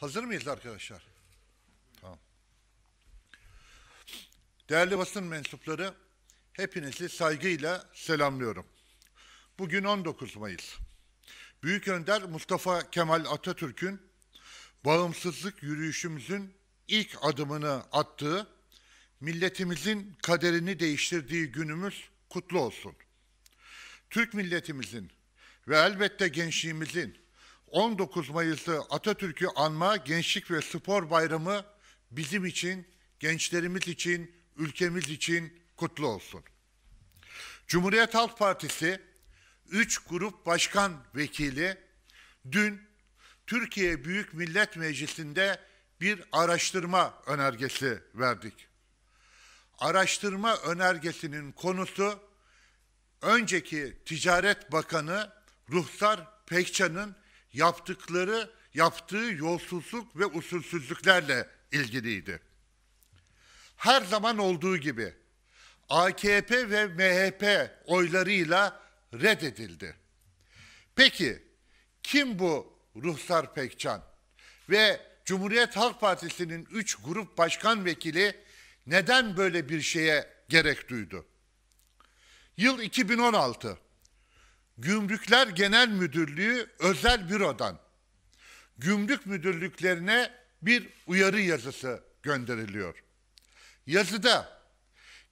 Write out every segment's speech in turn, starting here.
Hazır mıyız arkadaşlar? Tamam. Değerli basın mensupları, hepinizi saygıyla selamlıyorum. Bugün 19 Mayıs. Büyük Önder Mustafa Kemal Atatürk'ün bağımsızlık yürüyüşümüzün ilk adımını attığı, milletimizin kaderini değiştirdiği günümüz kutlu olsun. Türk milletimizin ve elbette gençliğimizin 19 Mayıs'ı Atatürk'ü anma Gençlik ve Spor Bayramı bizim için, gençlerimiz için, ülkemiz için kutlu olsun. Cumhuriyet Halk Partisi 3 grup başkan vekili dün Türkiye Büyük Millet Meclisi'nde bir araştırma önergesi verdik. Araştırma önergesinin konusu önceki Ticaret Bakanı Ruhsar Pekcan'ın yaptıkları, yaptığı yolsuzluk ve usulsüzlüklerle ilgiliydi. Her zaman olduğu gibi AKP ve MHP oylarıyla reddedildi. Peki kim bu Ruhsar Pekcan ve Cumhuriyet Halk Partisi'nin üç grup başkan vekili neden böyle bir şeye gerek duydu? Yıl 2016. Gümrükler Genel Müdürlüğü özel bürodan gümrük müdürlüklerine bir uyarı yazısı gönderiliyor. Yazıda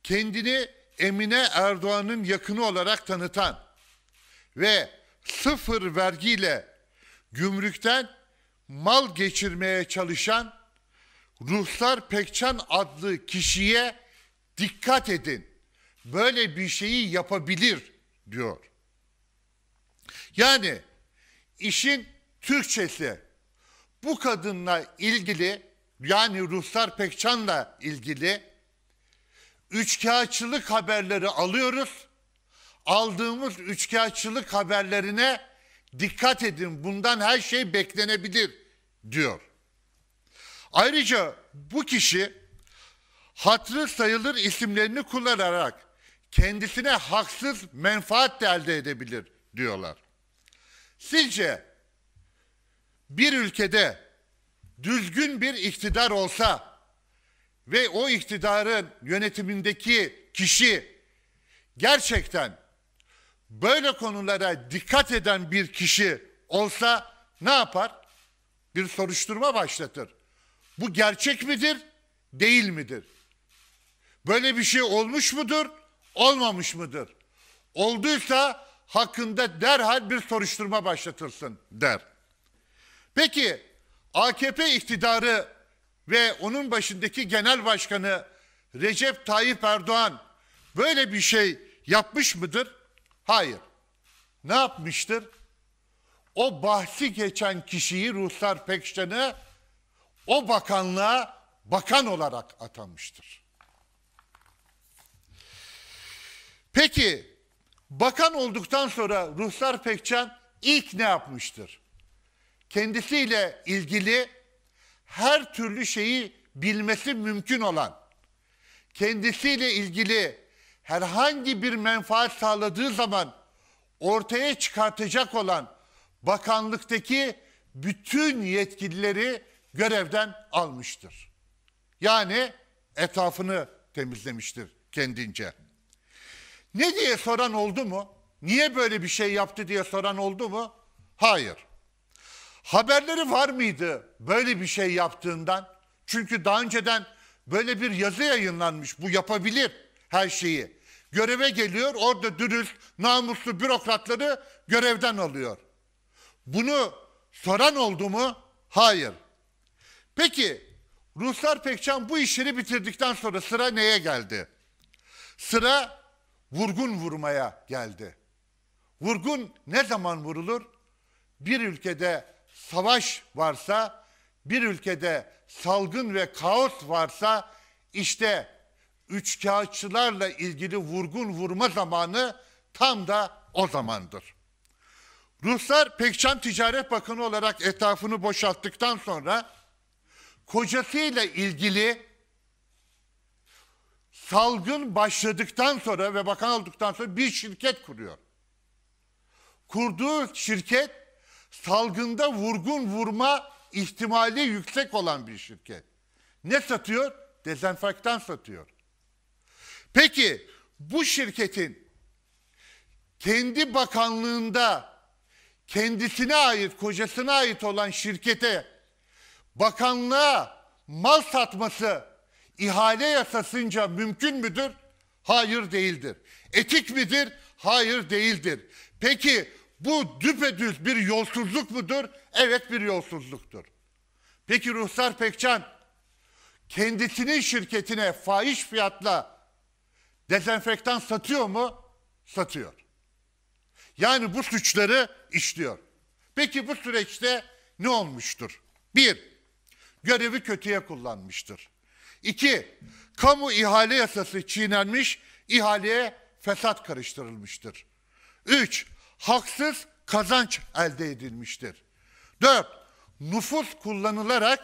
kendini Emine Erdoğan'ın yakını olarak tanıtan ve sıfır vergiyle gümrükten mal geçirmeye çalışan Ruhsar Pekcan adlı kişiye dikkat edin. Böyle bir şeyi yapabilir diyor. Yani işin Türkçesi bu kadınla ilgili yani Ruslar Pekcan'la ilgili üçkağıtçılık haberleri alıyoruz. Aldığımız üçkağıtçılık haberlerine dikkat edin bundan her şey beklenebilir diyor. Ayrıca bu kişi hatırı sayılır isimlerini kullanarak kendisine haksız menfaat de elde edebilir diyorlar. Sizce bir ülkede düzgün bir iktidar olsa ve o iktidarın yönetimindeki kişi gerçekten böyle konulara dikkat eden bir kişi olsa ne yapar? Bir soruşturma başlatır. Bu gerçek midir, değil midir? Böyle bir şey olmuş mudur, olmamış mıdır? Olduysa hakkında derhal bir soruşturma başlatılsın der. Peki AKP iktidarı ve onun başındaki genel başkanı Recep Tayyip Erdoğan böyle bir şey yapmış mıdır? Hayır. Ne yapmıştır? O bahsi geçen kişiyi Ruhsar Pekşen'e o bakanlığa bakan olarak atamıştır. Peki Bakan olduktan sonra Ruhsar Pekcan ilk ne yapmıştır? Kendisiyle ilgili her türlü şeyi bilmesi mümkün olan, kendisiyle ilgili herhangi bir menfaat sağladığı zaman ortaya çıkartacak olan bakanlıktaki bütün yetkilileri görevden almıştır. Yani etrafını temizlemiştir kendince. Ne diye soran oldu mu? Niye böyle bir şey yaptı diye soran oldu mu? Hayır. Haberleri var mıydı böyle bir şey yaptığından? Çünkü daha önceden böyle bir yazı yayınlanmış. Bu yapabilir her şeyi. Göreve geliyor, orada dürüst, namuslu bürokratları görevden alıyor. Bunu soran oldu mu? Hayır. Peki Ruslar Pekcan bu işleri bitirdikten sonra sıra neye geldi? Sıra vurgun vurmaya geldi. Vurgun ne zaman vurulur? Bir ülkede savaş varsa, bir ülkede salgın ve kaos varsa işte üçkağıtçılarla ilgili vurgun vurma zamanı tam da o zamandır. Ruslar Pekşam Ticaret Bakanı olarak etrafını boşalttıktan sonra kocasıyla ilgili salgın başladıktan sonra ve bakan olduktan sonra bir şirket kuruyor. Kurduğu şirket salgında vurgun vurma ihtimali yüksek olan bir şirket. Ne satıyor? Dezenfektan satıyor. Peki bu şirketin kendi bakanlığında kendisine ait, kocasına ait olan şirkete bakanlığa mal satması ihale yasasınca mümkün müdür? Hayır değildir. Etik midir? Hayır değildir. Peki bu düpedüz bir yolsuzluk mudur? Evet bir yolsuzluktur. Peki Ruhsar Pekcan kendisinin şirketine faiz fiyatla dezenfektan satıyor mu? Satıyor. Yani bu suçları işliyor. Peki bu süreçte ne olmuştur? Bir, görevi kötüye kullanmıştır. İki, kamu ihale yasası çiğnenmiş, ihaleye fesat karıştırılmıştır. Üç, haksız kazanç elde edilmiştir. Dört, nüfus kullanılarak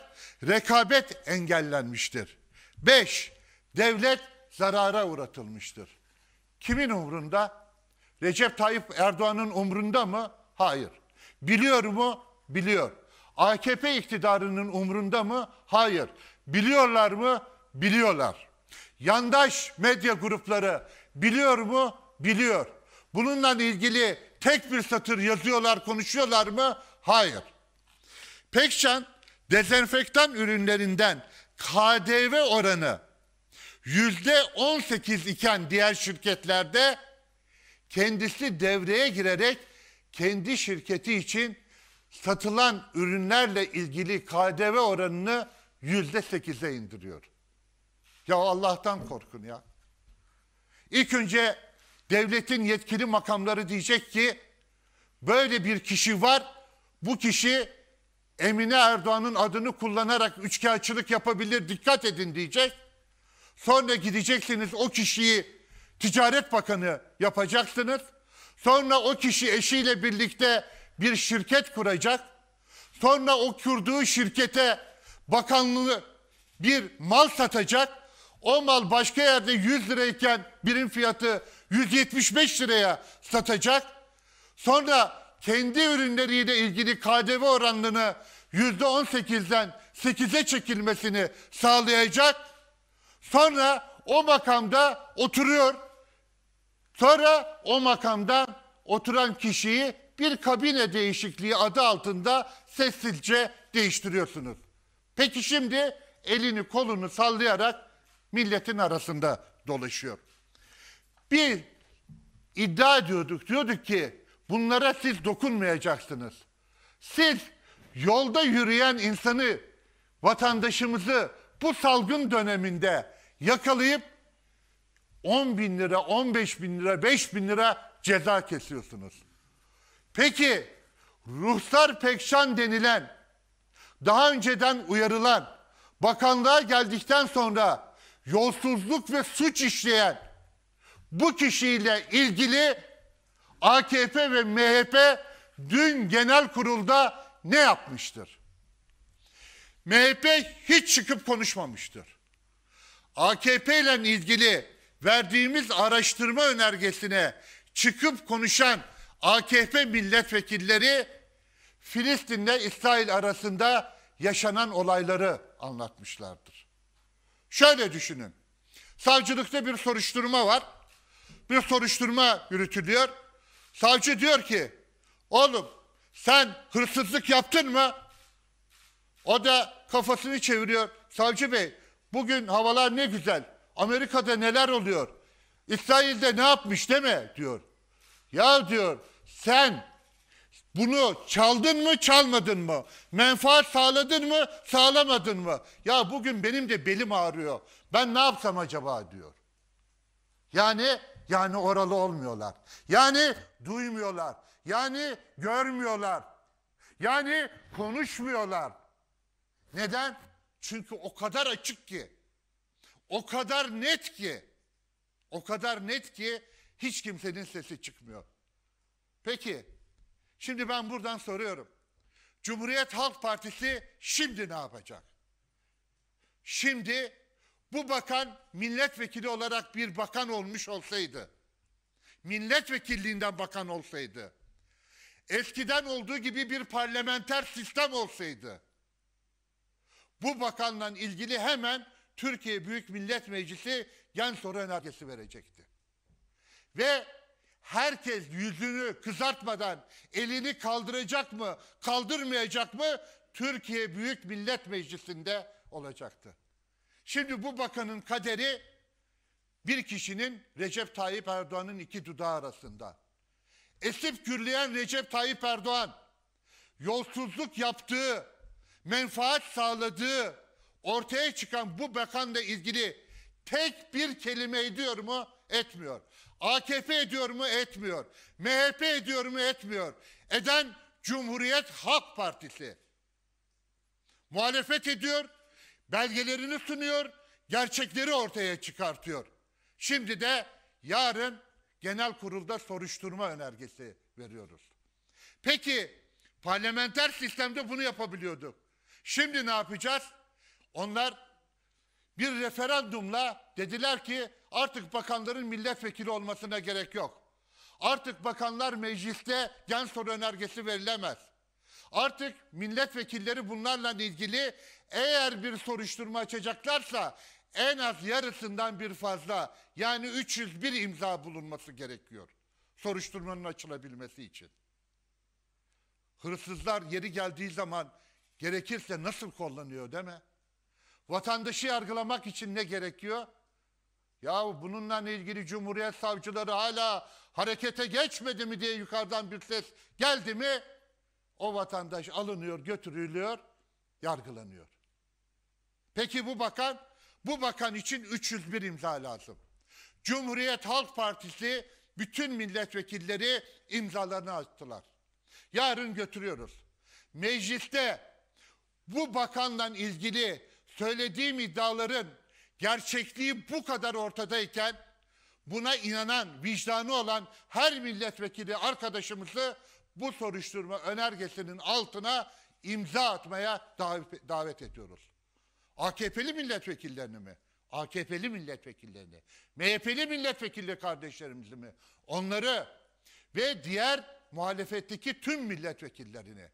rekabet engellenmiştir. Beş, devlet zarara uğratılmıştır. Kimin umrunda? Recep Tayyip Erdoğan'ın umrunda mı? Hayır. Biliyor mu? Biliyor. AKP iktidarının umrunda mı? Hayır. Biliyorlar mı? Biliyorlar. Yandaş medya grupları biliyor mu? Biliyor. Bununla ilgili tek bir satır yazıyorlar, konuşuyorlar mı? Hayır. Pekcan dezenfektan ürünlerinden KDV oranı yüzde 18 iken diğer şirketlerde kendisi devreye girerek kendi şirketi için satılan ürünlerle ilgili KDV oranını yüzde sekize indiriyor. Ya Allah'tan korkun ya. İlk önce devletin yetkili makamları diyecek ki böyle bir kişi var. Bu kişi Emine Erdoğan'ın adını kullanarak üçkağıtçılık yapabilir dikkat edin diyecek. Sonra gideceksiniz o kişiyi Ticaret Bakanı yapacaksınız. Sonra o kişi eşiyle birlikte bir şirket kuracak. Sonra o kurduğu şirkete bakanlığı bir mal satacak. O mal başka yerde 100 lirayken birim fiyatı 175 liraya satacak. Sonra kendi ürünleriyle ilgili KDV oranını %18'den 8'e çekilmesini sağlayacak. Sonra o makamda oturuyor. Sonra o makamda oturan kişiyi bir kabine değişikliği adı altında sessizce değiştiriyorsunuz. Peki şimdi elini kolunu sallayarak milletin arasında dolaşıyor. Bir iddia ediyorduk. Diyorduk ki bunlara siz dokunmayacaksınız. Siz yolda yürüyen insanı, vatandaşımızı bu salgın döneminde yakalayıp 10 bin lira, 15 bin lira, 5 bin lira ceza kesiyorsunuz. Peki ruhsar pekşan denilen, daha önceden uyarılan, bakanlığa geldikten sonra yolsuzluk ve suç işleyen bu kişiyle ilgili AKP ve MHP dün genel kurulda ne yapmıştır? MHP hiç çıkıp konuşmamıştır. AKP ile ilgili verdiğimiz araştırma önergesine çıkıp konuşan AKP milletvekilleri Filistin'le İsrail arasında yaşanan olayları anlatmışlardır. Şöyle düşünün. Savcılıkta bir soruşturma var. Bir soruşturma yürütülüyor. Savcı diyor ki, oğlum sen hırsızlık yaptın mı? O da kafasını çeviriyor. Savcı bey, bugün havalar ne güzel. Amerika'da neler oluyor? İsrail'de ne yapmış değil mi? diyor. Ya diyor, sen bunu çaldın mı çalmadın mı? Menfaat sağladın mı sağlamadın mı? Ya bugün benim de belim ağrıyor. Ben ne yapsam acaba diyor. Yani yani oralı olmuyorlar. Yani duymuyorlar. Yani görmüyorlar. Yani konuşmuyorlar. Neden? Çünkü o kadar açık ki. O kadar net ki. O kadar net ki hiç kimsenin sesi çıkmıyor. Peki Şimdi ben buradan soruyorum. Cumhuriyet Halk Partisi şimdi ne yapacak? Şimdi bu bakan milletvekili olarak bir bakan olmuş olsaydı, milletvekilliğinden bakan olsaydı, eskiden olduğu gibi bir parlamenter sistem olsaydı, bu bakanla ilgili hemen Türkiye Büyük Millet Meclisi gen soru önergesi verecekti. Ve herkes yüzünü kızartmadan elini kaldıracak mı, kaldırmayacak mı Türkiye Büyük Millet Meclisi'nde olacaktı. Şimdi bu bakanın kaderi bir kişinin Recep Tayyip Erdoğan'ın iki dudağı arasında. Esip gürleyen Recep Tayyip Erdoğan yolsuzluk yaptığı, menfaat sağladığı ortaya çıkan bu bakanla ilgili tek bir kelime ediyor mu? Etmiyor. AKP ediyor mu? Etmiyor. MHP ediyor mu? Etmiyor. Eden Cumhuriyet Halk Partisi. Muhalefet ediyor, belgelerini sunuyor, gerçekleri ortaya çıkartıyor. Şimdi de yarın genel kurulda soruşturma önergesi veriyoruz. Peki parlamenter sistemde bunu yapabiliyorduk. Şimdi ne yapacağız? Onlar bir referandumla dediler ki artık bakanların milletvekili olmasına gerek yok. Artık bakanlar mecliste gen soru önergesi verilemez. Artık milletvekilleri bunlarla ilgili eğer bir soruşturma açacaklarsa en az yarısından bir fazla yani 301 imza bulunması gerekiyor. Soruşturmanın açılabilmesi için. Hırsızlar yeri geldiği zaman gerekirse nasıl kullanıyor değil mi? Vatandaşı yargılamak için ne gerekiyor? Ya bununla ilgili Cumhuriyet savcıları hala harekete geçmedi mi diye yukarıdan bir ses geldi mi o vatandaş alınıyor, götürülüyor, yargılanıyor. Peki bu bakan? Bu bakan için 301 imza lazım. Cumhuriyet Halk Partisi bütün milletvekilleri imzalarını attılar. Yarın götürüyoruz. Mecliste bu bakanla ilgili söylediğim iddiaların gerçekliği bu kadar ortadayken buna inanan, vicdanı olan her milletvekili arkadaşımızı bu soruşturma önergesinin altına imza atmaya davet, ediyoruz. AKP'li milletvekillerini mi? AKP'li milletvekillerini, MHP'li milletvekili kardeşlerimizi mi? Onları ve diğer muhalefetteki tüm milletvekillerini.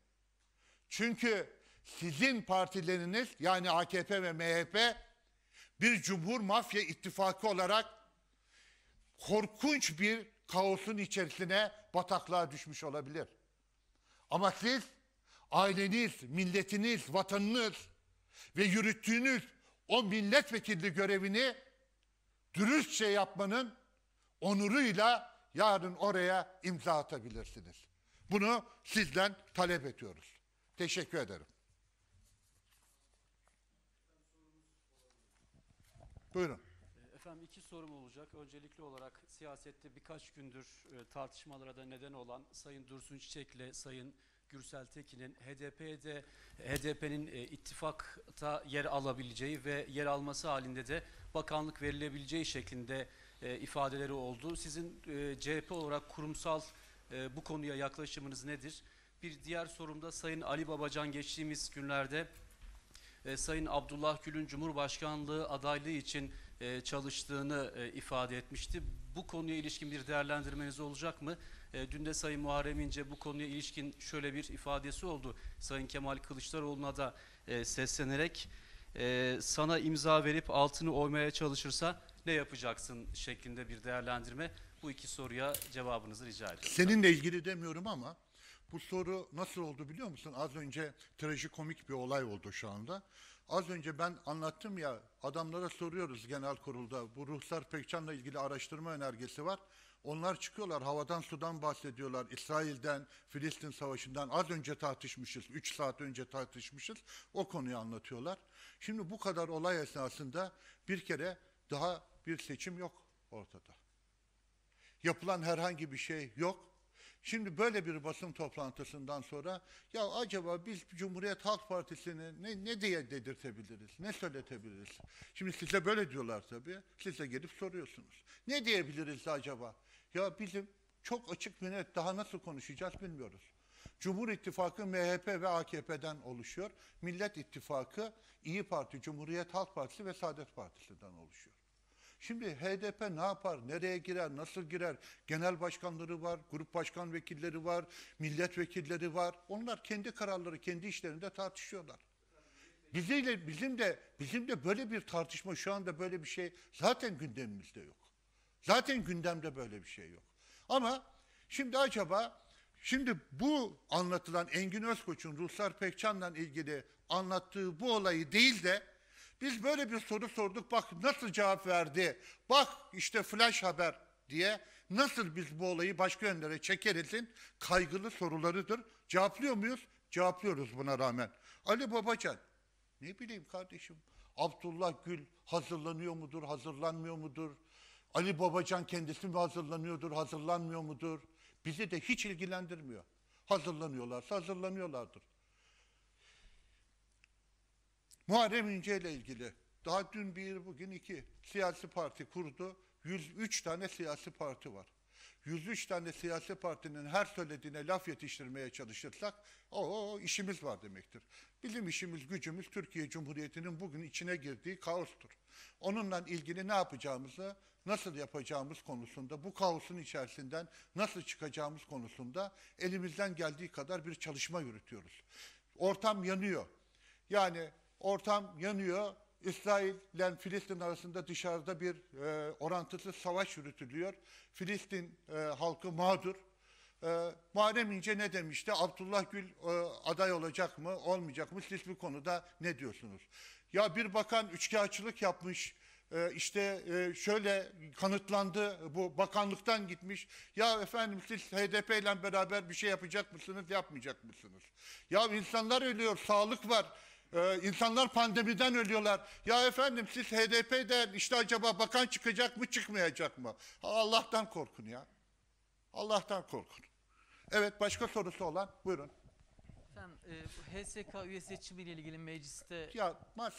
Çünkü sizin partileriniz yani AKP ve MHP bir cumhur mafya ittifakı olarak korkunç bir kaosun içerisine bataklığa düşmüş olabilir. Ama siz aileniz, milletiniz, vatanınız ve yürüttüğünüz o milletvekili görevini dürüstçe yapmanın onuruyla yarın oraya imza atabilirsiniz. Bunu sizden talep ediyoruz. Teşekkür ederim. Buyurun. Ee, efendim iki sorum olacak. Öncelikli olarak siyasette birkaç gündür e, tartışmalara da neden olan Sayın Dursun Çiçek ile Sayın Gürsel Tekin'in HDP'de HDP'nin e, ittifakta yer alabileceği ve yer alması halinde de bakanlık verilebileceği şeklinde e, ifadeleri oldu. Sizin e, CHP olarak kurumsal e, bu konuya yaklaşımınız nedir? Bir diğer sorumda Sayın Ali Babacan geçtiğimiz günlerde e, Sayın Abdullah Gül'ün Cumhurbaşkanlığı adaylığı için e, çalıştığını e, ifade etmişti. Bu konuya ilişkin bir değerlendirmeniz olacak mı? E, dün de Sayın Muharrem İnce bu konuya ilişkin şöyle bir ifadesi oldu. Sayın Kemal Kılıçdaroğlu'na da e, seslenerek e, sana imza verip altını oymaya çalışırsa ne yapacaksın şeklinde bir değerlendirme. Bu iki soruya cevabınızı rica ediyorum. Seninle ilgili demiyorum ama bu soru nasıl oldu biliyor musun? Az önce trajikomik bir olay oldu şu anda. Az önce ben anlattım ya adamlara soruyoruz genel kurulda bu Ruhsar pekçanla ilgili araştırma önergesi var. Onlar çıkıyorlar havadan sudan bahsediyorlar. İsrail'den, Filistin Savaşı'ndan az önce tartışmışız. 3 saat önce tartışmışız. O konuyu anlatıyorlar. Şimdi bu kadar olay esnasında bir kere daha bir seçim yok ortada. Yapılan herhangi bir şey yok. Şimdi böyle bir basın toplantısından sonra ya acaba biz Cumhuriyet Halk Partisi'ni ne, ne diye dedirtebiliriz, ne söyletebiliriz? Şimdi size böyle diyorlar tabii, siz de gelip soruyorsunuz. Ne diyebiliriz acaba? Ya bizim çok açık bir net daha nasıl konuşacağız bilmiyoruz. Cumhur İttifakı MHP ve AKP'den oluşuyor. Millet İttifakı İyi Parti, Cumhuriyet Halk Partisi ve Saadet Partisi'den oluşuyor. Şimdi HDP ne yapar, nereye girer, nasıl girer? Genel başkanları var, grup başkan vekilleri var, milletvekilleri var. Onlar kendi kararları kendi işlerinde tartışıyorlar. Bizimle bizim de bizim de böyle bir tartışma şu anda böyle bir şey zaten gündemimizde yok. Zaten gündemde böyle bir şey yok. Ama şimdi acaba şimdi bu anlatılan Engin Özkoç'un Ruslar Pekcan'la ilgili anlattığı bu olayı değil de biz böyle bir soru sorduk bak nasıl cevap verdi. Bak işte flash haber diye nasıl biz bu olayı başka yönlere çekerizin kaygılı sorularıdır. Cevaplıyor muyuz? Cevaplıyoruz buna rağmen. Ali Babacan ne bileyim kardeşim Abdullah Gül hazırlanıyor mudur, hazırlanmıyor mudur? Ali Babacan kendisi mi hazırlanıyordur, hazırlanmıyor mudur? Bizi de hiç ilgilendirmiyor. Hazırlanıyorlarsa hazırlanıyorlardır. Muharrem İnce ile ilgili daha dün bir bugün iki siyasi parti kurdu. 103 tane siyasi parti var. 103 tane siyasi partinin her söylediğine laf yetiştirmeye çalışırsak o işimiz var demektir. Bizim işimiz gücümüz Türkiye Cumhuriyeti'nin bugün içine girdiği kaostur. Onunla ilgili ne yapacağımızı, nasıl yapacağımız konusunda, bu kaosun içerisinden nasıl çıkacağımız konusunda elimizden geldiği kadar bir çalışma yürütüyoruz. Ortam yanıyor. Yani Ortam yanıyor. İsrail ile Filistin arasında dışarıda bir e, orantısız savaş yürütülüyor. Filistin e, halkı mağdur. E, Muharrem İnce ne demişti? Abdullah Gül e, aday olacak mı, olmayacak mı? Siz bu konuda ne diyorsunuz? Ya bir bakan üçkağıtçılık yapmış, e, işte e, şöyle kanıtlandı, bu bakanlıktan gitmiş. Ya efendim siz HDP ile beraber bir şey yapacak mısınız, yapmayacak mısınız? Ya insanlar ölüyor, sağlık var. Ee, insanlar pandemiden ölüyorlar. Ya efendim siz HDP'den işte acaba bakan çıkacak mı çıkmayacak mı? Allah'tan korkun ya. Allah'tan korkun. Evet başka sorusu olan buyurun. Efendim e, HSK üye seçimiyle ilgili mecliste... Ya, mas,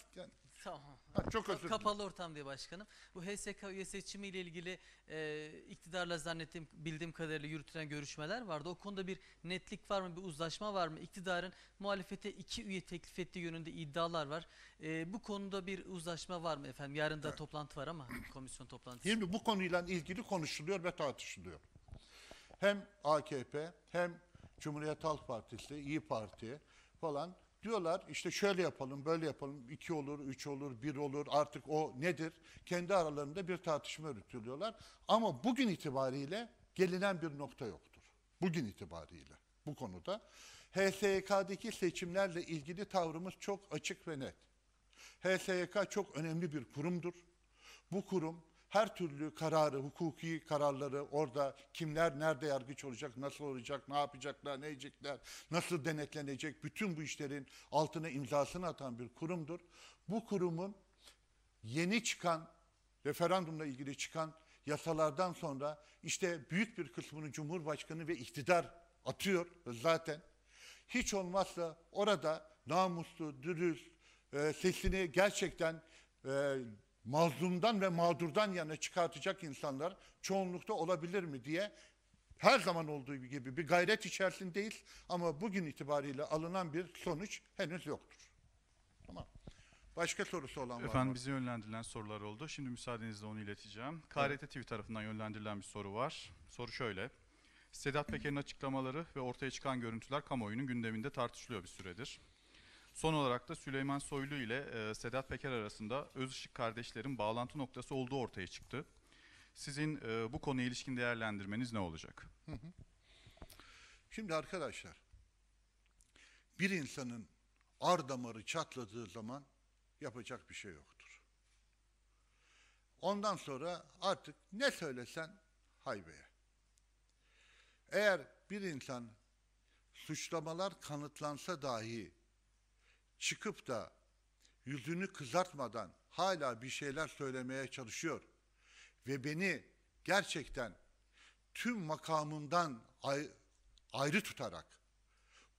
Tamam. Bak çok özür Kapalı ortam diye başkanım. Bu HSK üye seçimiyle ilgili e, iktidarla zannettiğim bildiğim kadarıyla yürütülen görüşmeler vardı. O konuda bir netlik var mı? Bir uzlaşma var mı? İktidarın muhalefete iki üye teklif ettiği yönünde iddialar var. E, bu konuda bir uzlaşma var mı efendim? Yarın da evet. toplantı var ama komisyon toplantısı. Şimdi bu konuyla ilgili konuşuluyor ve tartışılıyor. Hem AKP hem Cumhuriyet Halk Partisi, İyi Parti falan Diyorlar işte şöyle yapalım, böyle yapalım, iki olur, üç olur, bir olur artık o nedir? Kendi aralarında bir tartışma yürütülüyorlar. Ama bugün itibariyle gelinen bir nokta yoktur. Bugün itibariyle bu konuda. HSYK'daki seçimlerle ilgili tavrımız çok açık ve net. HSYK çok önemli bir kurumdur. Bu kurum her türlü kararı, hukuki kararları orada kimler nerede yargıç olacak, nasıl olacak, ne yapacaklar, ne edecekler, nasıl denetlenecek bütün bu işlerin altına imzasını atan bir kurumdur. Bu kurumun yeni çıkan referandumla ilgili çıkan yasalardan sonra işte büyük bir kısmını Cumhurbaşkanı ve iktidar atıyor zaten. Hiç olmazsa orada namuslu, dürüst, e, sesini gerçekten e, mazlumdan ve mağdurdan yana çıkartacak insanlar çoğunlukta olabilir mi diye her zaman olduğu gibi bir gayret içerisindeyiz ama bugün itibariyle alınan bir sonuç henüz yoktur. Tamam. Başka sorusu olan var mı? Efendim bizi yönlendirilen sorular oldu. Şimdi müsaadenizle onu ileteceğim. KRT TV tarafından yönlendirilen bir soru var. Soru şöyle. Sedat Peker'in açıklamaları ve ortaya çıkan görüntüler kamuoyunun gündeminde tartışılıyor bir süredir. Son olarak da Süleyman Soylu ile e, Sedat Peker arasında Özışık kardeşlerin bağlantı noktası olduğu ortaya çıktı. Sizin e, bu konuya ilişkin değerlendirmeniz ne olacak? Şimdi arkadaşlar, bir insanın ar damarı çatladığı zaman yapacak bir şey yoktur. Ondan sonra artık ne söylesen haybeye. Eğer bir insan suçlamalar kanıtlansa dahi çıkıp da yüzünü kızartmadan hala bir şeyler söylemeye çalışıyor ve beni gerçekten tüm makamımdan ayrı tutarak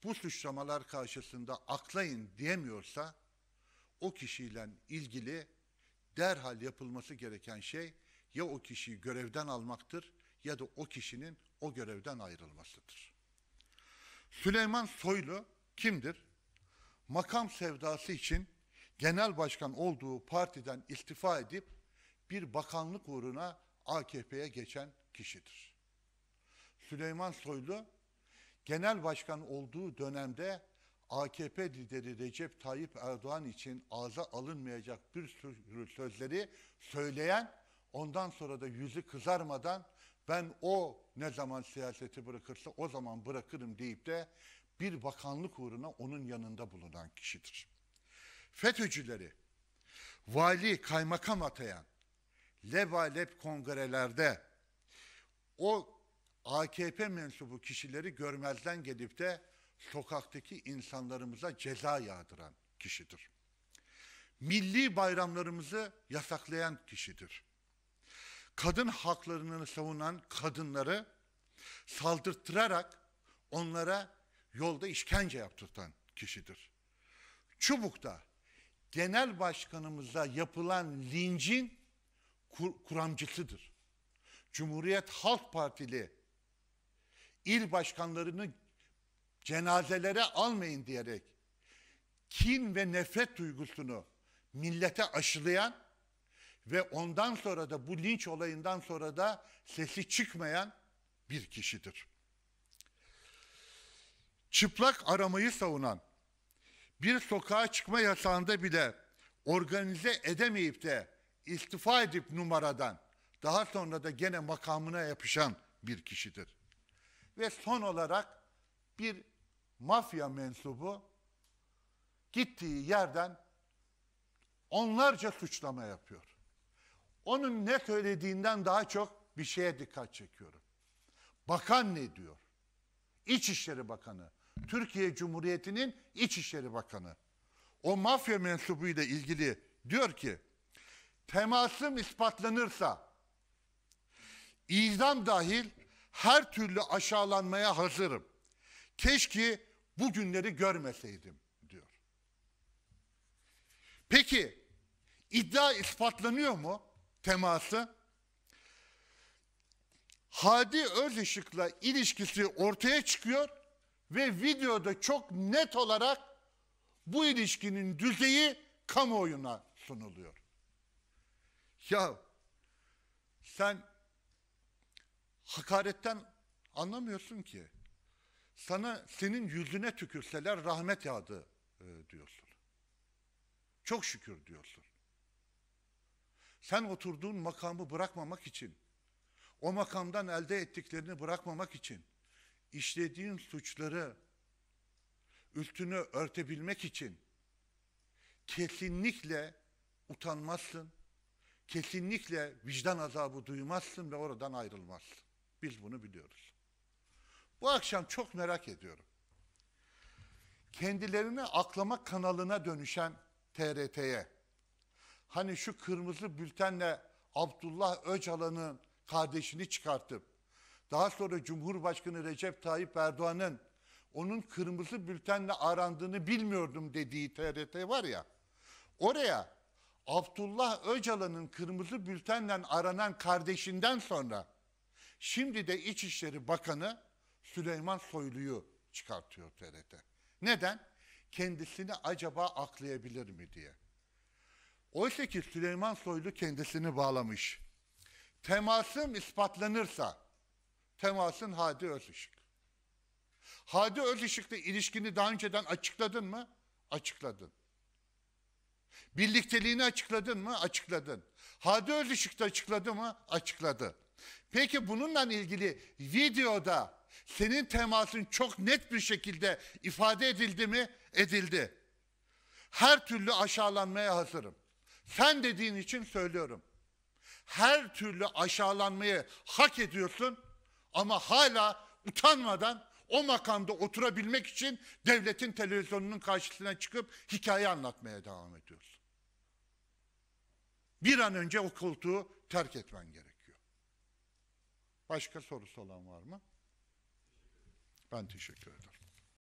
bu suçlamalar karşısında aklayın diyemiyorsa o kişiyle ilgili derhal yapılması gereken şey ya o kişiyi görevden almaktır ya da o kişinin o görevden ayrılmasıdır. Süleyman Soylu kimdir? makam sevdası için genel başkan olduğu partiden istifa edip bir bakanlık uğruna AKP'ye geçen kişidir. Süleyman Soylu genel başkan olduğu dönemde AKP lideri Recep Tayyip Erdoğan için ağza alınmayacak bir sürü sözleri söyleyen, ondan sonra da yüzü kızarmadan ben o ne zaman siyaseti bırakırsa o zaman bırakırım deyip de bir bakanlık uğruna onun yanında bulunan kişidir. FETÖ'cüleri vali kaymakam atayan lebalep kongrelerde o AKP mensubu kişileri görmezden gelip de sokaktaki insanlarımıza ceza yağdıran kişidir. Milli bayramlarımızı yasaklayan kişidir. Kadın haklarını savunan kadınları saldırttırarak onlara yolda işkence yaptırtan kişidir. Çubuk'ta genel başkanımıza yapılan lincin kur, kuramcısıdır. Cumhuriyet Halk Partili il başkanlarını cenazelere almayın diyerek kin ve nefret duygusunu millete aşılayan ve ondan sonra da bu linç olayından sonra da sesi çıkmayan bir kişidir çıplak aramayı savunan, bir sokağa çıkma yasağında bile organize edemeyip de istifa edip numaradan daha sonra da gene makamına yapışan bir kişidir. Ve son olarak bir mafya mensubu gittiği yerden onlarca suçlama yapıyor. Onun ne söylediğinden daha çok bir şeye dikkat çekiyorum. Bakan ne diyor? İçişleri Bakanı Türkiye Cumhuriyeti'nin İçişleri Bakanı. O mafya mensubuyla ilgili diyor ki temasım ispatlanırsa idam dahil her türlü aşağılanmaya hazırım. Keşke bu günleri görmeseydim diyor. Peki iddia ispatlanıyor mu teması? Hadi Özışık'la ilişkisi ortaya çıkıyor ve videoda çok net olarak bu ilişkinin düzeyi kamuoyuna sunuluyor. Ya sen hakaretten anlamıyorsun ki. Sana senin yüzüne tükürseler rahmet yağdı e, diyorsun. Çok şükür diyorsun. Sen oturduğun makamı bırakmamak için, o makamdan elde ettiklerini bırakmamak için işlediğin suçları üstünü örtebilmek için kesinlikle utanmazsın. Kesinlikle vicdan azabı duymazsın ve oradan ayrılmazsın. Biz bunu biliyoruz. Bu akşam çok merak ediyorum. Kendilerini aklama kanalına dönüşen TRT'ye, hani şu kırmızı bültenle Abdullah Öcalan'ın kardeşini çıkartıp daha sonra Cumhurbaşkanı Recep Tayyip Erdoğan'ın onun kırmızı bültenle arandığını bilmiyordum dediği TRT var ya. Oraya Abdullah Öcalan'ın kırmızı bültenle aranan kardeşinden sonra şimdi de İçişleri Bakanı Süleyman Soylu'yu çıkartıyor TRT. Neden? Kendisini acaba aklayabilir mi diye. Oysa ki Süleyman Soylu kendisini bağlamış. Temasım ispatlanırsa Temasın Hadi Özışık. Hadi Özışık'la ilişkini daha önceden açıkladın mı? Açıkladın. Birlikteliğini açıkladın mı? Açıkladın. Hadi Özışık'ta açıkladı mı? Açıkladı. Peki bununla ilgili videoda senin temasın çok net bir şekilde ifade edildi mi? Edildi. Her türlü aşağılanmaya hazırım. Sen dediğin için söylüyorum. Her türlü aşağılanmayı hak ediyorsun ama hala utanmadan o makamda oturabilmek için devletin televizyonunun karşısına çıkıp hikaye anlatmaya devam ediyorsun. Bir an önce o koltuğu terk etmen gerekiyor. Başka sorusu olan var mı? Ben teşekkür ederim.